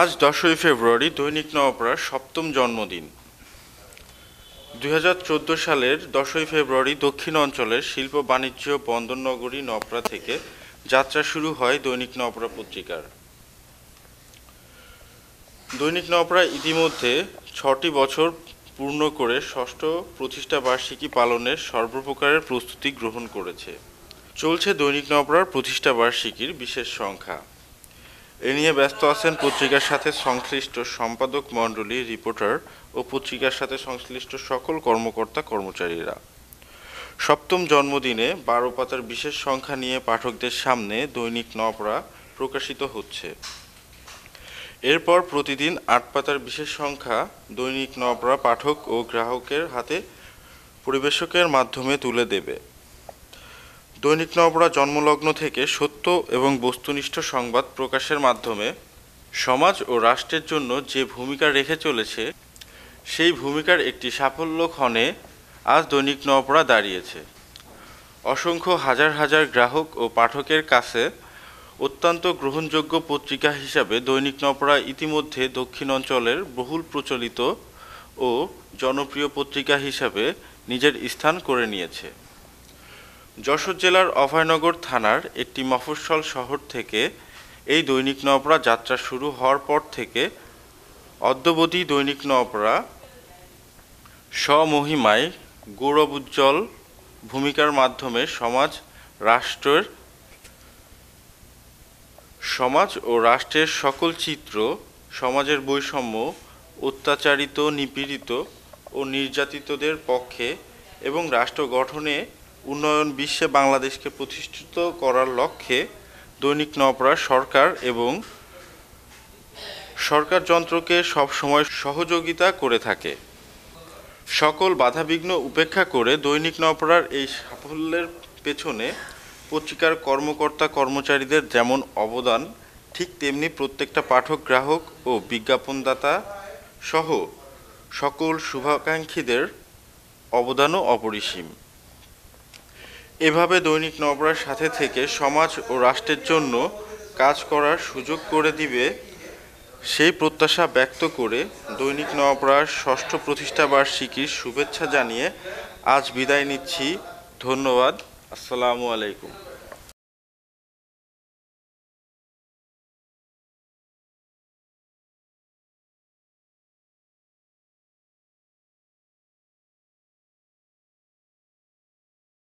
আজ দশই ফেব্রুয়ারি দৈনিক নবপড়ার সপ্তম জন্মদিন দুই সালের দশই ফেব্রুয়ারি দক্ষিণ অঞ্চলের শিল্প বাণিজ্য বন্দরনগরী নপড়া থেকে যাত্রা শুরু হয় দৈনিক নপড়া পত্রিকার দৈনিক নপড়া ইতিমধ্যে ছটি বছর পূর্ণ করে ষষ্ঠ প্রতিষ্ঠা বার্ষিকী পালনের সর্বপ্রকারের প্রস্তুতি গ্রহণ করেছে চলছে দৈনিক নপড়ার প্রতিষ্ঠা বার্ষিকীর বিশেষ সংখ্যা এ নিয়ে ব্যস্ত আছেন পত্রিকার সাথে সংশ্লিষ্ট সম্পাদক মণ্ডলী রিপোর্টার ও পত্রিকার সাথে সংশ্লিষ্ট সকল কর্মকর্তা কর্মচারীরা সপ্তম জন্মদিনে বারো পাতার বিশেষ সংখ্যা নিয়ে পাঠকদের সামনে দৈনিক নপরা প্রকাশিত হচ্ছে এরপর প্রতিদিন আট পাতার বিশেষ সংখ্যা দৈনিক নবরা পাঠক ও গ্রাহকের হাতে পরিবেশকের মাধ্যমে তুলে দেবে দৈনিক নবরা জন্মলগ্ন থেকে সত্য এবং বস্তুনিষ্ঠ সংবাদ প্রকাশের মাধ্যমে সমাজ ও রাষ্ট্রের জন্য যে ভূমিকা রেখে চলেছে সেই ভূমিকার একটি সাফল্য ক্ষণে আজ দৈনিক নবরা দাঁড়িয়েছে অসংখ্য হাজার হাজার গ্রাহক ও পাঠকের কাছে অত্যন্ত গ্রহণযোগ্য পত্রিকা হিসাবে দৈনিক নপরা ইতিমধ্যে দক্ষিণ অঞ্চলের বহুল প্রচলিত ও জনপ্রিয় পত্রিকা হিসাবে নিজের স্থান করে নিয়েছে যশোর জেলার অভয়নগর থানার একটি মফস্বল শহর থেকে এই দৈনিক নপরা যাত্রা শুরু হওয়ার পর থেকে অদ্যবধি দৈনিক নপরা স্বমহিমায় গৌরব উজ্জ্বল ভূমিকার মাধ্যমে সমাজ রাষ্ট্রের সমাজ ও রাষ্ট্রের সকল চিত্র সমাজের বৈষম্য অত্যাচারিত নিপীড়িত ও নির্যাতিতদের পক্ষে এবং রাষ্ট্র গঠনে উন্নয়ন বিশ্বে বাংলাদেশকে প্রতিষ্ঠিত করার লক্ষ্যে দৈনিক নপরা সরকার এবং সরকার যন্ত্রকে সবসময় সহযোগিতা করে থাকে সকল বাধাবিঘ্ন উপেক্ষা করে দৈনিক নপরার এই সাফল্যের পেছনে পত্রিকার কর্মকর্তা কর্মচারীদের যেমন অবদান ঠিক তেমনি প্রত্যেকটা পাঠক গ্রাহক ও বিজ্ঞাপনদাতা সহ সকল শুভাকাঙ্ক্ষীদের অবদানও অপরিসীম এভাবে দৈনিক নবরার সাথে থেকে সমাজ ও রাষ্ট্রের জন্য কাজ করার সুযোগ করে দিবে সেই প্রত্যাশা ব্যক্ত করে দৈনিক নবরার ষষ্ঠ প্রতিষ্ঠা বার্ষিকীর শুভেচ্ছা জানিয়ে আজ বিদায় নিচ্ছি ধন্যবাদ আসসালামু আলাইকুম